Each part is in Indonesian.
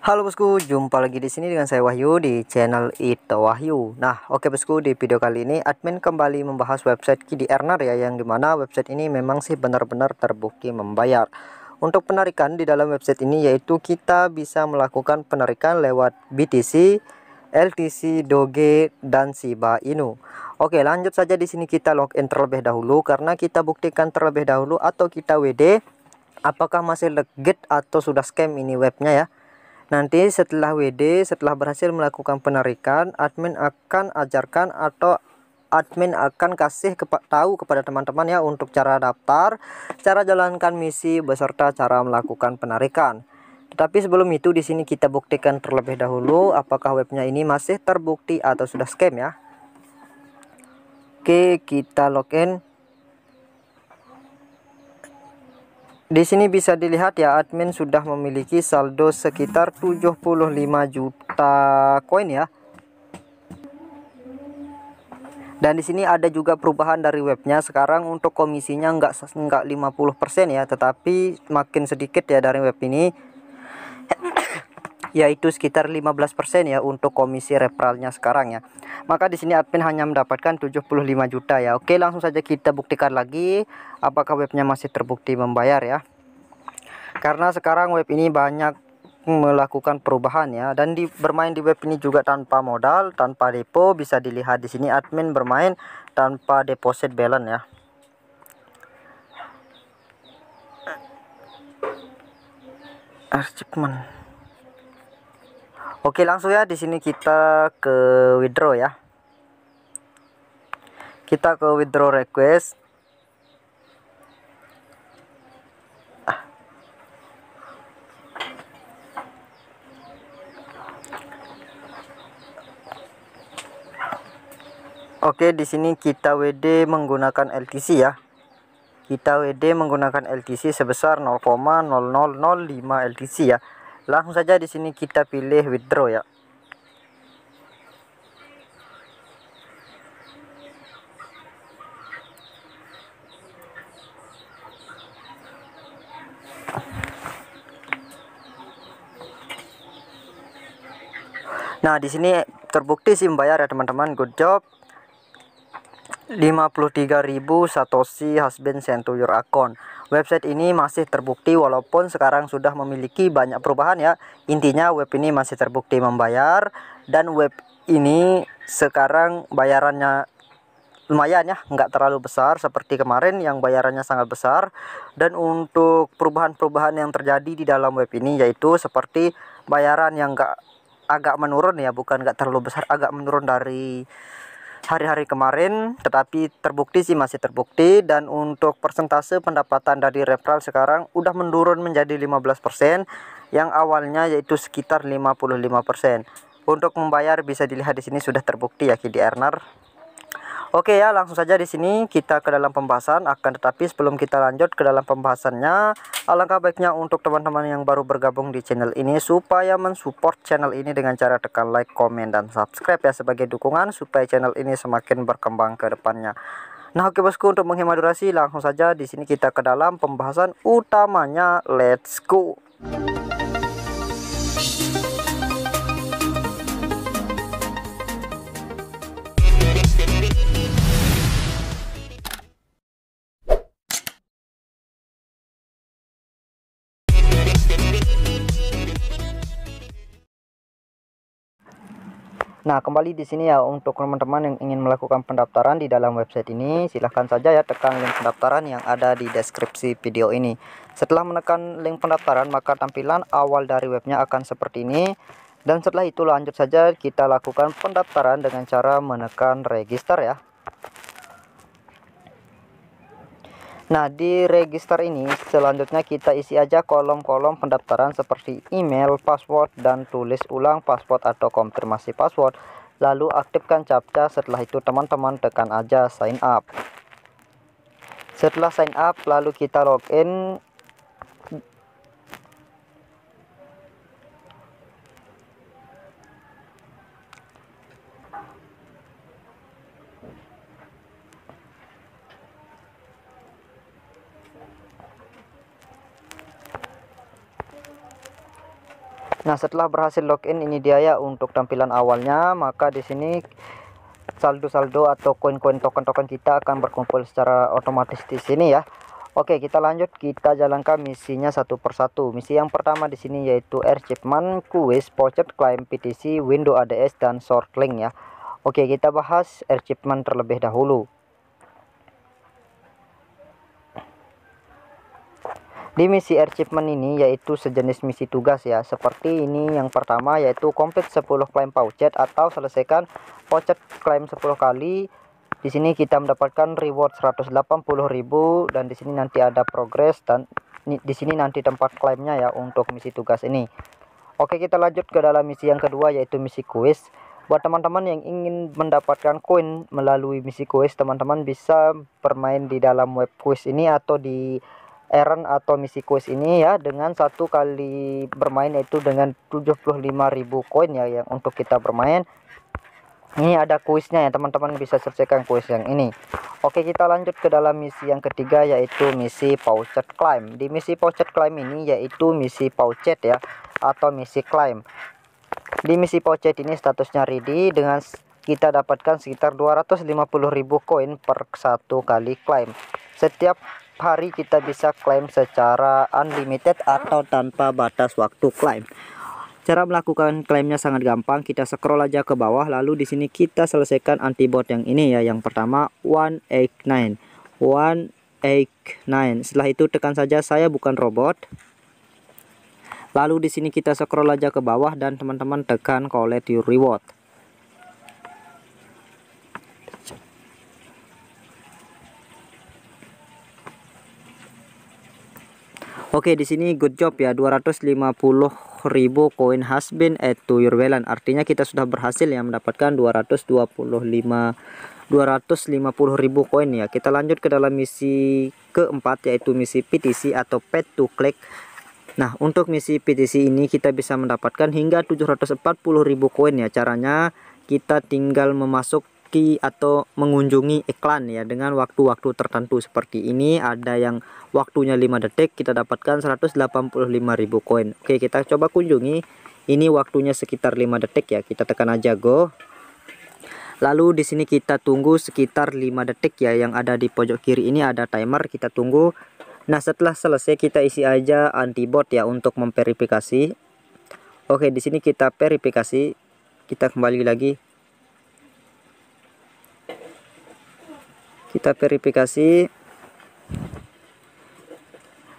Halo bosku, jumpa lagi di sini dengan saya Wahyu di channel Ito Wahyu. Nah, oke okay bosku, di video kali ini admin kembali membahas website KDRNAR ya, yang dimana website ini memang sih benar-benar terbukti membayar. Untuk penarikan di dalam website ini yaitu kita bisa melakukan penarikan lewat BTC, LTC, Doge, dan Shiba Inu. Oke, lanjut saja di sini kita login terlebih dahulu karena kita buktikan terlebih dahulu atau kita WD apakah masih legit atau sudah scam ini webnya ya. Nanti setelah WD, setelah berhasil melakukan penarikan, admin akan ajarkan atau admin akan kasih kepa tahu kepada teman-teman ya untuk cara daftar, cara jalankan misi beserta cara melakukan penarikan. Tetapi sebelum itu di sini kita buktikan terlebih dahulu apakah webnya ini masih terbukti atau sudah scam ya. Oke, kita login. Di sini bisa dilihat ya admin sudah memiliki saldo sekitar 75 juta koin ya. Dan di sini ada juga perubahan dari webnya. Sekarang untuk komisinya enggak enggak 50% ya, tetapi makin sedikit ya dari web ini yaitu sekitar 15% ya untuk komisi referralnya sekarang ya. Maka di sini admin hanya mendapatkan 75 juta ya. Oke, langsung saja kita buktikan lagi apakah webnya masih terbukti membayar ya. Karena sekarang web ini banyak melakukan perubahan ya dan di bermain di web ini juga tanpa modal, tanpa depo bisa dilihat di sini admin bermain tanpa deposit balance ya. achievement Oke langsung ya di sini kita ke withdraw ya. Kita ke withdraw request. Ah. Oke, di sini kita WD menggunakan LTC ya. Kita WD menggunakan LTC sebesar 0,0005 LTC ya. Langsung saja di sini kita pilih withdraw ya. Nah, di sini terbukti sih membayar ya teman-teman. Good job. 53.000 Satoshi Husband sent to your account. Website ini masih terbukti walaupun sekarang sudah memiliki banyak perubahan ya. Intinya web ini masih terbukti membayar dan web ini sekarang bayarannya lumayan ya, nggak terlalu besar seperti kemarin yang bayarannya sangat besar. Dan untuk perubahan-perubahan yang terjadi di dalam web ini yaitu seperti bayaran yang nggak agak menurun ya, bukan nggak terlalu besar, agak menurun dari hari-hari kemarin tetapi terbukti sih masih terbukti dan untuk persentase pendapatan dari referral sekarang udah menurun menjadi 15% yang awalnya yaitu sekitar 55% untuk membayar bisa dilihat di sini sudah terbukti ya di Ernar Oke ya, langsung saja di sini kita ke dalam pembahasan. Akan tetapi sebelum kita lanjut ke dalam pembahasannya, alangkah baiknya untuk teman-teman yang baru bergabung di channel ini supaya mensupport channel ini dengan cara tekan like, komen, dan subscribe ya sebagai dukungan supaya channel ini semakin berkembang ke depannya. Nah, oke bosku, untuk menghemat durasi, langsung saja di sini kita ke dalam pembahasan utamanya. Let's go. Nah, kembali di sini ya untuk teman-teman yang ingin melakukan pendaftaran di dalam website ini, silahkan saja ya tekan link pendaftaran yang ada di deskripsi video ini. Setelah menekan link pendaftaran, maka tampilan awal dari webnya akan seperti ini. Dan setelah itu lanjut saja kita lakukan pendaftaran dengan cara menekan register ya. Nah, di register ini selanjutnya kita isi aja kolom-kolom pendaftaran seperti email, password, dan tulis ulang password atau konfirmasi password. Lalu aktifkan captcha setelah itu teman-teman tekan aja sign up. Setelah sign up, lalu kita login Nah, setelah berhasil login ini dia ya untuk tampilan awalnya, maka di sini saldo-saldo atau koin-koin token-token kita akan berkumpul secara otomatis di sini ya. Oke, kita lanjut. Kita jalankan misinya satu persatu. Misi yang pertama di sini yaitu Air Chipman quiz, Pocket klaim PTC, window ADS, dan short link ya. Oke, kita bahas Air Chipman terlebih dahulu. Di misi achievement ini yaitu sejenis misi tugas ya. Seperti ini yang pertama yaitu complete 10 klaim pouchet atau selesaikan pouchet klaim 10 kali. Di sini kita mendapatkan reward 180.000 dan di sini nanti ada progress dan di sini nanti tempat klaimnya ya untuk misi tugas ini. Oke, kita lanjut ke dalam misi yang kedua yaitu misi kuis. Buat teman-teman yang ingin mendapatkan koin melalui misi kuis, teman-teman bisa bermain di dalam web kuis ini atau di Eren atau misi kuis ini ya dengan satu kali bermain itu dengan 75.000 koin ya yang untuk kita bermain ini ada kuisnya ya teman-teman bisa selesaikan kuis yang ini Oke kita lanjut ke dalam misi yang ketiga yaitu misi Pouchet Climb di misi Pouchet Climb ini yaitu misi Pouchet ya atau misi Climb di misi Pouchet ini statusnya ready dengan kita dapatkan sekitar 250.000 koin per satu kali climb setiap hari kita bisa klaim secara unlimited atau tanpa batas waktu klaim. Cara melakukan klaimnya sangat gampang, kita scroll aja ke bawah lalu di sini kita selesaikan antibot yang ini ya. Yang pertama 189. 189. Setelah itu tekan saja saya bukan robot. Lalu di sini kita scroll aja ke bawah dan teman-teman tekan collect your reward. Oke, di sini good job ya 250 ribu koin has been add to your balance. Artinya kita sudah berhasil ya mendapatkan 225 250 ribu koin ya. Kita lanjut ke dalam misi keempat yaitu misi PTC atau pet to click. Nah, untuk misi PTC ini kita bisa mendapatkan hingga 740 ribu koin ya. Caranya kita tinggal memasuk memasuki atau mengunjungi iklan ya dengan waktu-waktu tertentu seperti ini ada yang waktunya 5 detik kita dapatkan 185.000 koin oke kita coba kunjungi ini waktunya sekitar 5 detik ya kita tekan aja go lalu di sini kita tunggu sekitar 5 detik ya yang ada di pojok kiri ini ada timer kita tunggu nah setelah selesai kita isi aja antibot ya untuk memverifikasi oke di sini kita verifikasi kita kembali lagi kita verifikasi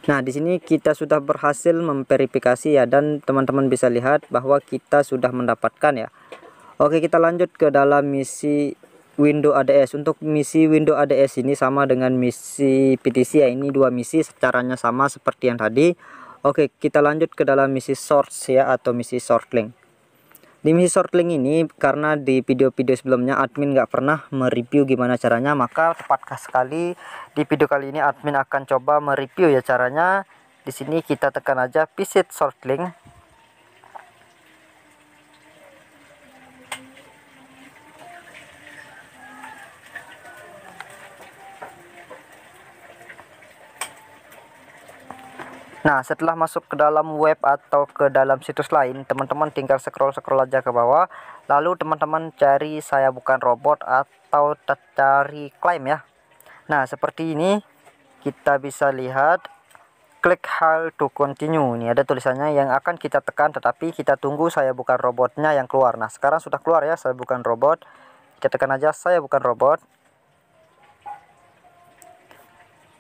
Nah, di sini kita sudah berhasil memverifikasi ya dan teman-teman bisa lihat bahwa kita sudah mendapatkan ya. Oke, kita lanjut ke dalam misi window ADS. Untuk misi window ADS ini sama dengan misi PTC ya. Ini dua misi caranya sama seperti yang tadi. Oke, kita lanjut ke dalam misi source ya atau misi short link di misi shortlink ini karena di video-video sebelumnya admin nggak pernah mereview gimana caranya maka tepatkah sekali di video kali ini admin akan coba mereview ya caranya di sini kita tekan aja visit shortlink Nah, setelah masuk ke dalam web atau ke dalam situs lain, teman-teman tinggal scroll-scroll aja ke bawah. Lalu teman-teman cari saya bukan robot atau cari klaim ya. Nah, seperti ini kita bisa lihat klik hal to continue. Ini ada tulisannya yang akan kita tekan tetapi kita tunggu saya bukan robotnya yang keluar. Nah, sekarang sudah keluar ya, saya bukan robot. Kita tekan aja saya bukan robot.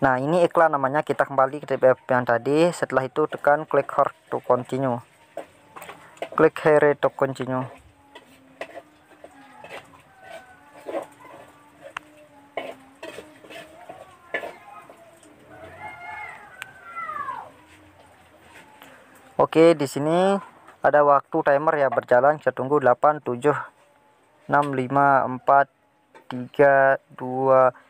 Nah, ini iklan namanya. Kita kembali ke tab yang tadi. Setelah itu tekan klik here to continue. Klik here to continue. Oke, di sini ada waktu timer ya berjalan. Kita tunggu 8 7 6 5 4 3 2 1.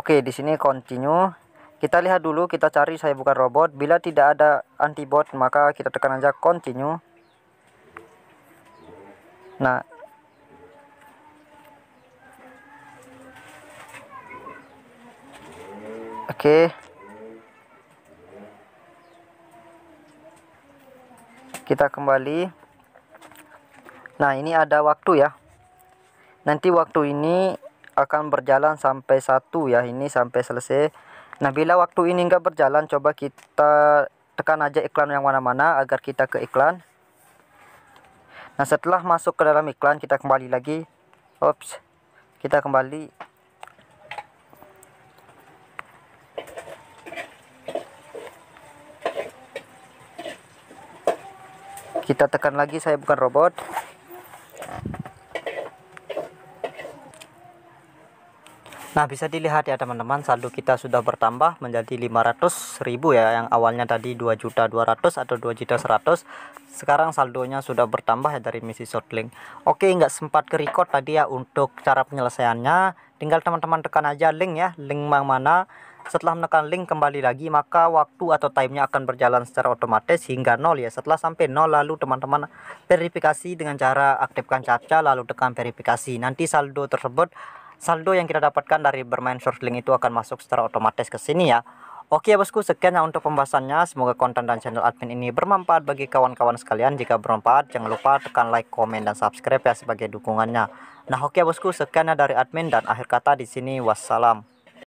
Oke, di sini continue. Kita lihat dulu, kita cari saya bukan robot. Bila tidak ada antibot, maka kita tekan aja continue. Nah, Oke. Kita kembali. Nah, ini ada waktu ya. Nanti waktu ini akan berjalan sampai satu ya ini sampai selesai nah bila waktu ini enggak berjalan coba kita tekan aja iklan yang mana-mana agar kita ke iklan nah setelah masuk ke dalam iklan kita kembali lagi ops kita kembali kita tekan lagi saya bukan robot Nah bisa dilihat ya teman-teman saldo kita sudah bertambah menjadi 500 ribu ya yang awalnya tadi 2 juta 200 atau 2 juta 100 sekarang saldonya sudah bertambah ya dari misi shortlink oke nggak sempat ke record tadi ya untuk cara penyelesaiannya tinggal teman-teman tekan aja link ya link yang mana setelah menekan link kembali lagi maka waktu atau timenya akan berjalan secara otomatis hingga nol ya setelah sampai nol lalu teman-teman verifikasi dengan cara aktifkan captcha lalu tekan verifikasi nanti saldo tersebut saldo yang kita dapatkan dari bermain shortling itu akan masuk secara otomatis ke sini ya Oke ya bosku, sekian ya untuk pembahasannya. Semoga konten dan channel admin ini bermanfaat bagi kawan-kawan sekalian. Jika bermanfaat, jangan lupa tekan like, komen, dan subscribe ya sebagai dukungannya. Nah oke ya bosku, sekian ya dari admin dan akhir kata di sini. Wassalam.